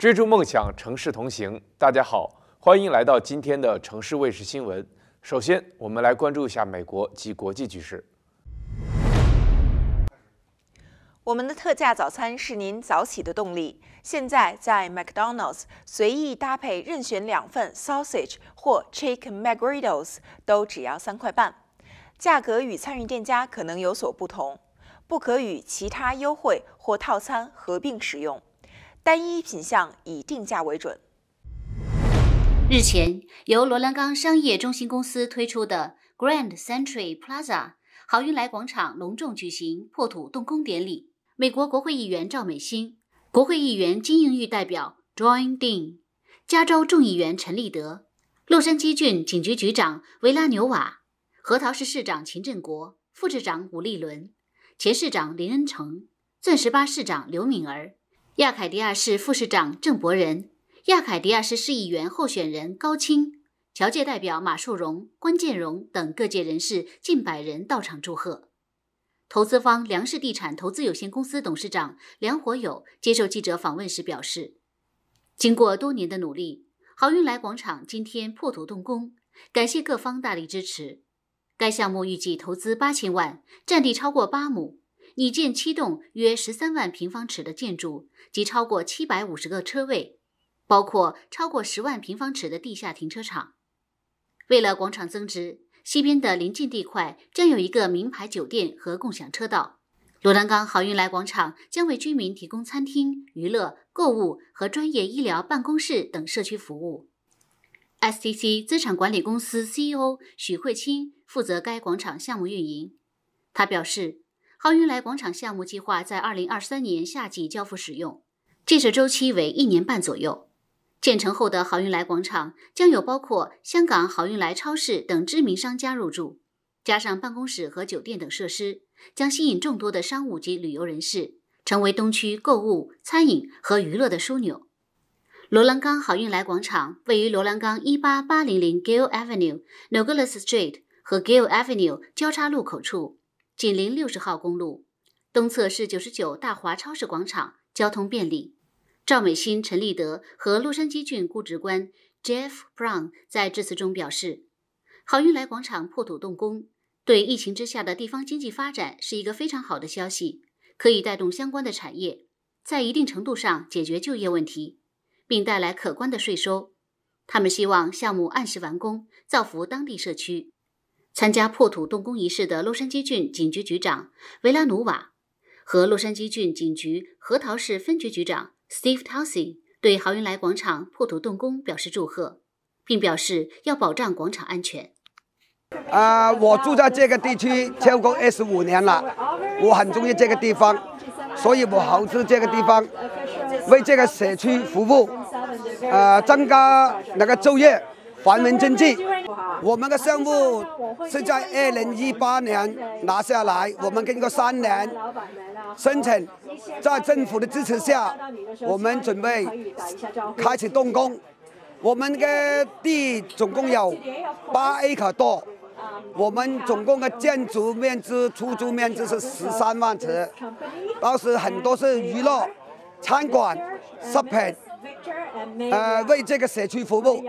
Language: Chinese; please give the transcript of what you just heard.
追逐梦想，城市同行。大家好，欢迎来到今天的城市卫视新闻。首先，我们来关注一下美国及国际局势。我们的特价早餐是您早起的动力。现在在 McDonald's 随意搭配任选两份 sausage 或 chicken McGriddles，都只要三块半。价格与参与店家可能有所不同，不可与其他优惠或套餐合并使用。单一品相以定价为准。日前，由罗兰岗商业中心公司推出的 Grand Century Plaza 好运来广场隆重举行破土动工典礼。美国国会议员赵美心、国会议员金英玉代表 John Dean，加州众议员陈立德，洛杉矶郡警局局长维拉纽瓦，核桃市市长秦振国、副市长武立伦，前市长林恩成，钻石八市长刘敏儿。亚凯迪亚市副市长郑伯仁、亚凯迪亚市市议员候选人高清、侨界代表马树荣、关建荣等各界人士近百人到场祝贺。投资方粮食地产投资有限公司董事长梁火友接受记者访问时表示：“经过多年的努力，好运来广场今天破土动工，感谢各方大力支持。该项目预计投资八千万，占地超过八亩。”拟建七栋约十三万平方尺的建筑及超过七百五十个车位，包括超过十万平方尺的地下停车场。为了广场增值，西边的临近地块将有一个名牌酒店和共享车道。罗兰岗好运来广场将为居民提供餐厅、娱乐、购物和专业医疗、办公室等社区服务。S T C 资产管理公司 C E O 许慧清负责该广场项目运营。他表示。好运来广场项目计划在二零二三年夏季交付使用，建设周期为一年半左右。建成后的好运来广场将有包括香港好运来超市等知名商家入驻，加上办公室和酒店等设施，将吸引众多的商务及旅游人士，成为东区购物、餐饮和娱乐的枢纽。罗兰岗好运来广场位于罗兰岗一八八零零 Gill Avenue、Nogales Street 和 Gill Avenue 交叉路口处。紧邻六十号公路，东侧是九十九大华超市广场，交通便利。赵美心、陈立德和洛杉矶郡估值官 Jeff Brown 在致辞中表示：“好运来广场破土动工，对疫情之下的地方经济发展是一个非常好的消息，可以带动相关的产业，在一定程度上解决就业问题，并带来可观的税收。”他们希望项目按时完工，造福当地社区。参加破土动工仪式的洛杉矶郡警局局长维拉努瓦和洛杉矶郡警局核桃市分局局长 Steve Tausig 对豪运来广场破土动工表示祝贺，并表示要保障广场安全。啊，我住在这个地区超过二十五年了，我很中意这个地方，所以我投资这个地方，为这个社区服务，呃，增加那个就业，繁荣经济。我们的项目是在二零一八年拿下来，我们经过三年申请，在政府的支持下，我们准备开始动工。我们个地总共有八 A 卡多，我们总共的建筑面积、出租面积是十三万尺，当时很多是娱乐、餐馆、食品，呃，为这个社区服务。